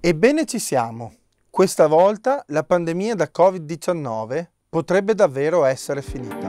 Ebbene ci siamo. Questa volta la pandemia da Covid-19 potrebbe davvero essere finita.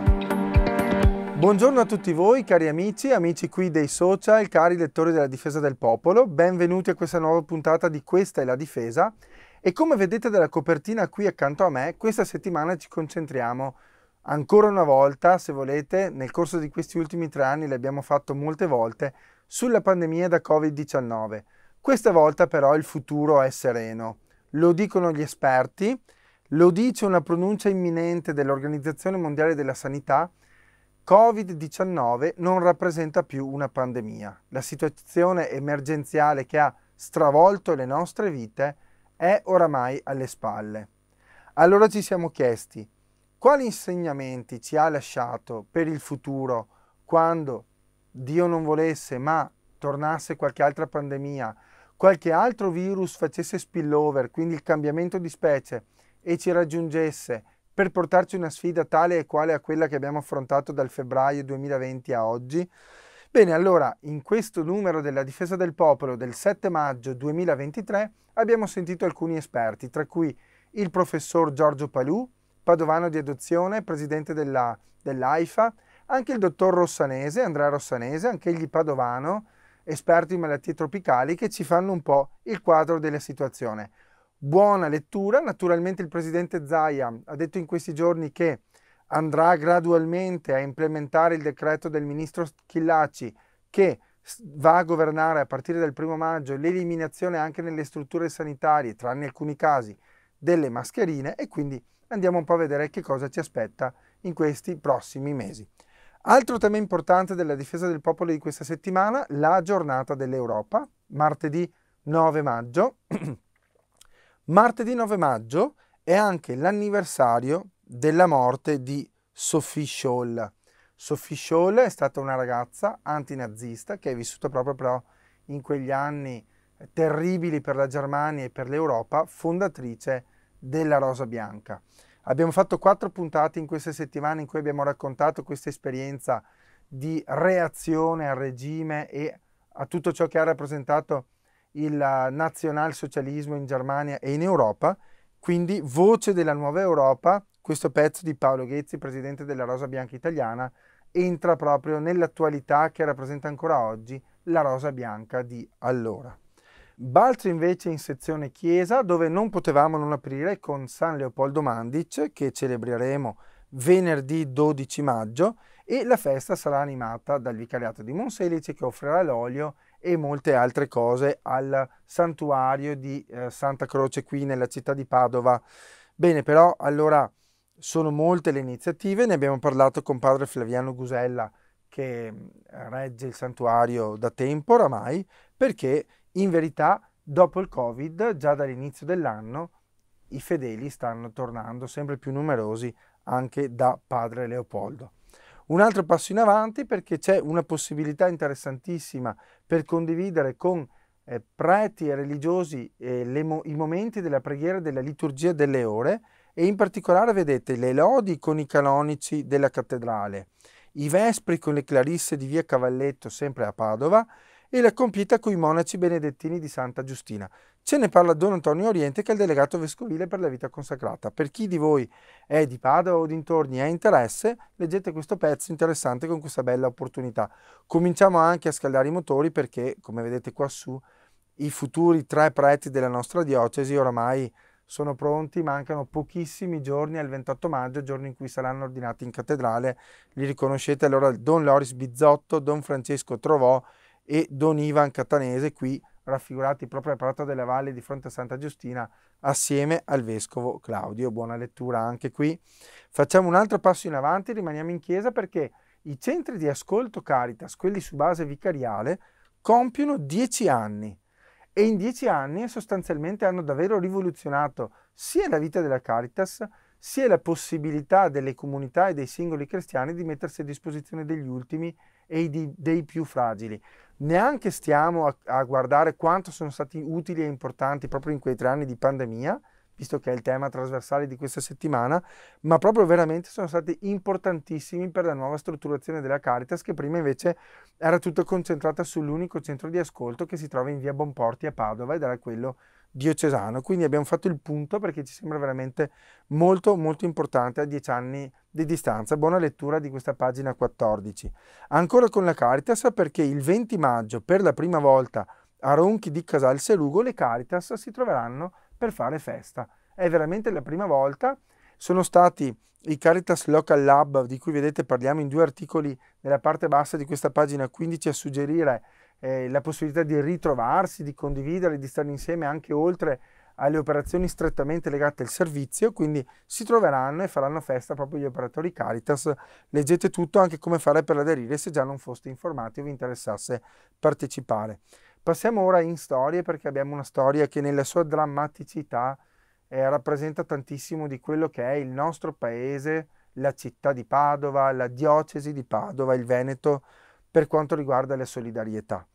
Buongiorno a tutti voi cari amici, amici qui dei social, cari lettori della difesa del popolo, benvenuti a questa nuova puntata di Questa è la difesa e come vedete dalla copertina qui accanto a me, questa settimana ci concentriamo ancora una volta, se volete, nel corso di questi ultimi tre anni l'abbiamo fatto molte volte, sulla pandemia da Covid-19 questa volta però il futuro è sereno. Lo dicono gli esperti, lo dice una pronuncia imminente dell'Organizzazione Mondiale della Sanità. Covid-19 non rappresenta più una pandemia. La situazione emergenziale che ha stravolto le nostre vite è oramai alle spalle. Allora ci siamo chiesti quali insegnamenti ci ha lasciato per il futuro quando Dio non volesse ma tornasse qualche altra pandemia qualche altro virus facesse spillover, quindi il cambiamento di specie, e ci raggiungesse per portarci una sfida tale e quale a quella che abbiamo affrontato dal febbraio 2020 a oggi? Bene, allora, in questo numero della difesa del popolo del 7 maggio 2023 abbiamo sentito alcuni esperti, tra cui il professor Giorgio Palù, padovano di adozione, presidente della, dell'AIFA, anche il dottor Rossanese, Andrea Rossanese, anch'egli padovano, esperto in malattie tropicali che ci fanno un po' il quadro della situazione. Buona lettura, naturalmente il presidente Zaia ha detto in questi giorni che andrà gradualmente a implementare il decreto del ministro Schillacci che va a governare a partire dal primo maggio l'eliminazione anche nelle strutture sanitarie, tranne alcuni casi, delle mascherine e quindi andiamo un po' a vedere che cosa ci aspetta in questi prossimi mesi. Altro tema importante della difesa del popolo di questa settimana, la giornata dell'Europa, martedì 9 maggio. martedì 9 maggio è anche l'anniversario della morte di Sophie Scholl. Sophie Scholl è stata una ragazza antinazista che è vissuta proprio però in quegli anni terribili per la Germania e per l'Europa, fondatrice della Rosa Bianca. Abbiamo fatto quattro puntate in queste settimane in cui abbiamo raccontato questa esperienza di reazione al regime e a tutto ciò che ha rappresentato il nazionalsocialismo in Germania e in Europa. Quindi voce della nuova Europa, questo pezzo di Paolo Ghezzi, presidente della Rosa Bianca Italiana, entra proprio nell'attualità che rappresenta ancora oggi la Rosa Bianca di allora. Baltre invece in sezione chiesa dove non potevamo non aprire con San Leopoldo Mandic che celebreremo venerdì 12 maggio e la festa sarà animata dal vicariato di Monselice che offrirà l'olio e molte altre cose al santuario di eh, Santa Croce qui nella città di Padova. Bene, però allora sono molte le iniziative, ne abbiamo parlato con padre Flaviano Gusella che mm, regge il santuario da tempo oramai perché in verità, dopo il Covid, già dall'inizio dell'anno, i fedeli stanno tornando sempre più numerosi anche da padre Leopoldo. Un altro passo in avanti perché c'è una possibilità interessantissima per condividere con eh, preti e religiosi eh, le, i momenti della preghiera della liturgia delle ore e in particolare vedete le lodi con i canonici della cattedrale, i vespri con le clarisse di via Cavalletto sempre a Padova e l'ha compita coi monaci benedettini di Santa Giustina. Ce ne parla Don Antonio Oriente, che è il delegato vescovile per la vita consacrata. Per chi di voi è di Padova o dintorni e ha interesse, leggete questo pezzo interessante con questa bella opportunità. Cominciamo anche a scaldare i motori perché, come vedete qua su, i futuri tre preti della nostra diocesi oramai sono pronti, mancano pochissimi giorni al 28 maggio, giorno in cui saranno ordinati in cattedrale. Li riconoscete allora Don Loris Bizzotto, Don Francesco Trovò, e Don Ivan Catanese, qui raffigurati proprio al Prato della Valle di fronte a Santa Giustina, assieme al Vescovo Claudio. Buona lettura anche qui. Facciamo un altro passo in avanti, rimaniamo in chiesa perché i centri di ascolto Caritas, quelli su base vicariale, compiono dieci anni e in dieci anni sostanzialmente hanno davvero rivoluzionato sia la vita della Caritas, sia la possibilità delle comunità e dei singoli cristiani di mettersi a disposizione degli ultimi e di, dei più fragili. Neanche stiamo a, a guardare quanto sono stati utili e importanti proprio in quei tre anni di pandemia, visto che è il tema trasversale di questa settimana, ma proprio veramente sono stati importantissimi per la nuova strutturazione della Caritas, che prima invece era tutta concentrata sull'unico centro di ascolto che si trova in via Bonporti a Padova ed era quello che diocesano. Quindi abbiamo fatto il punto perché ci sembra veramente molto molto importante a dieci anni di distanza. Buona lettura di questa pagina 14. Ancora con la Caritas perché il 20 maggio per la prima volta a Ronchi di Casal Serugo le Caritas si troveranno per fare festa. È veramente la prima volta. Sono stati i Caritas Local Lab di cui vedete parliamo in due articoli nella parte bassa di questa pagina 15 a suggerire eh, la possibilità di ritrovarsi, di condividere, di stare insieme anche oltre alle operazioni strettamente legate al servizio, quindi si troveranno e faranno festa proprio gli operatori Caritas. Leggete tutto anche come fare per aderire se già non foste informati o vi interessasse partecipare. Passiamo ora in storie perché abbiamo una storia che nella sua drammaticità eh, rappresenta tantissimo di quello che è il nostro paese, la città di Padova, la diocesi di Padova, il Veneto, per quanto riguarda la solidarietà.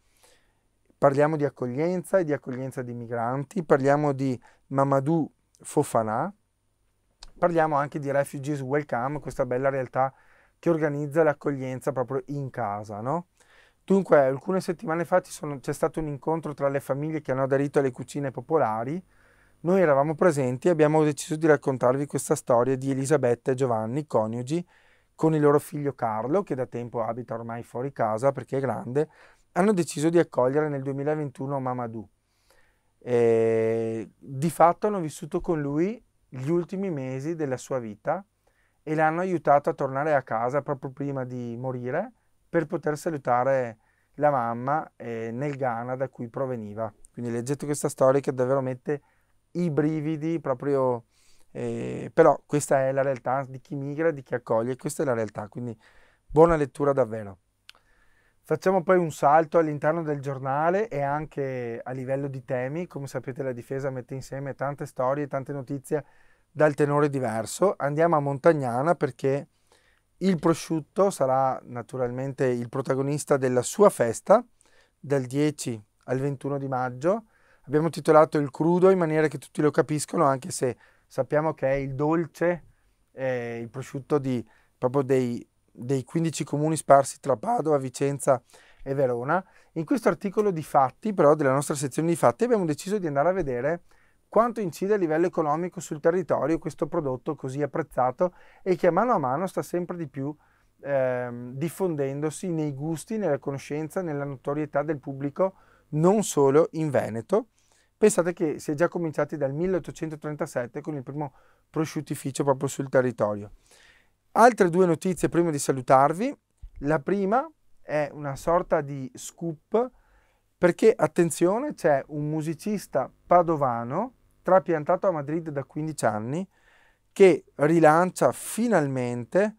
Parliamo di accoglienza e di accoglienza di migranti, parliamo di Mamadou Fofana, parliamo anche di Refugees Welcome, questa bella realtà che organizza l'accoglienza proprio in casa, no? Dunque, alcune settimane fa sono, c'è stato un incontro tra le famiglie che hanno aderito alle cucine popolari. Noi eravamo presenti e abbiamo deciso di raccontarvi questa storia di Elisabetta e Giovanni, coniugi, con il loro figlio Carlo, che da tempo abita ormai fuori casa perché è grande, hanno deciso di accogliere nel 2021 Mamadou. E di fatto hanno vissuto con lui gli ultimi mesi della sua vita e l'hanno aiutato a tornare a casa proprio prima di morire per poter salutare la mamma eh, nel Ghana da cui proveniva. Quindi leggete questa storia che davvero mette i brividi proprio eh, però questa è la realtà di chi migra, di chi accoglie, questa è la realtà, quindi buona lettura davvero. Facciamo poi un salto all'interno del giornale e anche a livello di temi, come sapete la difesa mette insieme tante storie, tante notizie dal tenore diverso. Andiamo a Montagnana perché il prosciutto sarà naturalmente il protagonista della sua festa dal 10 al 21 di maggio. Abbiamo titolato il crudo in maniera che tutti lo capiscono, anche se sappiamo che è il dolce, eh, il prosciutto di, proprio dei, dei 15 comuni sparsi tra Padova, Vicenza e Verona. In questo articolo di fatti, però, della nostra sezione di fatti, abbiamo deciso di andare a vedere quanto incide a livello economico sul territorio questo prodotto così apprezzato e che a mano a mano sta sempre di più ehm, diffondendosi nei gusti, nella conoscenza, nella notorietà del pubblico, non solo in Veneto. Pensate che si è già cominciati dal 1837 con il primo prosciuttificio proprio sul territorio. Altre due notizie prima di salutarvi. La prima è una sorta di scoop perché, attenzione, c'è un musicista padovano trapiantato a Madrid da 15 anni che rilancia finalmente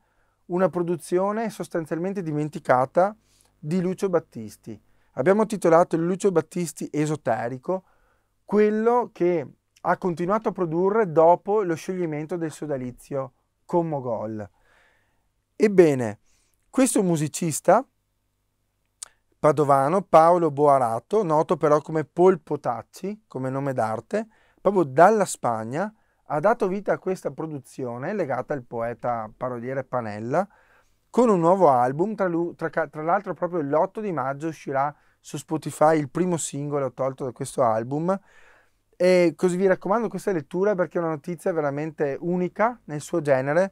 una produzione sostanzialmente dimenticata di Lucio Battisti. Abbiamo titolato Lucio Battisti esoterico quello che ha continuato a produrre dopo lo scioglimento del sodalizio con Mogol. Ebbene, questo musicista padovano, Paolo Boarato, noto però come Paul Potacci, come nome d'arte, proprio dalla Spagna, ha dato vita a questa produzione legata al poeta paroliere Panella, con un nuovo album, tra, l'altro proprio l'8 di maggio uscirà su Spotify il primo singolo tolto da questo album. E così vi raccomando questa lettura perché è una notizia veramente unica nel suo genere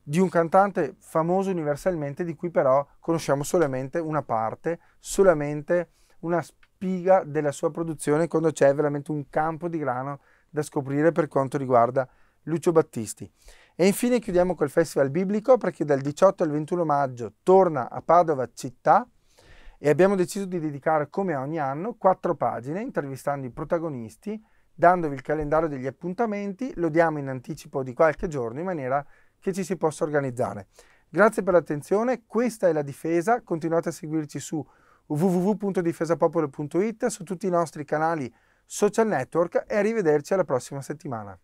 di un cantante famoso universalmente di cui però conosciamo solamente una parte, solamente una spiga della sua produzione quando c'è veramente un campo di grano da scoprire per quanto riguarda Lucio Battisti. E infine chiudiamo col Festival Biblico perché dal 18 al 21 maggio torna a Padova città e abbiamo deciso di dedicare come ogni anno quattro pagine intervistando i protagonisti, dandovi il calendario degli appuntamenti, lo diamo in anticipo di qualche giorno in maniera che ci si possa organizzare. Grazie per l'attenzione, questa è la difesa, continuate a seguirci su www.difesapopolo.it, su tutti i nostri canali social network e arrivederci alla prossima settimana.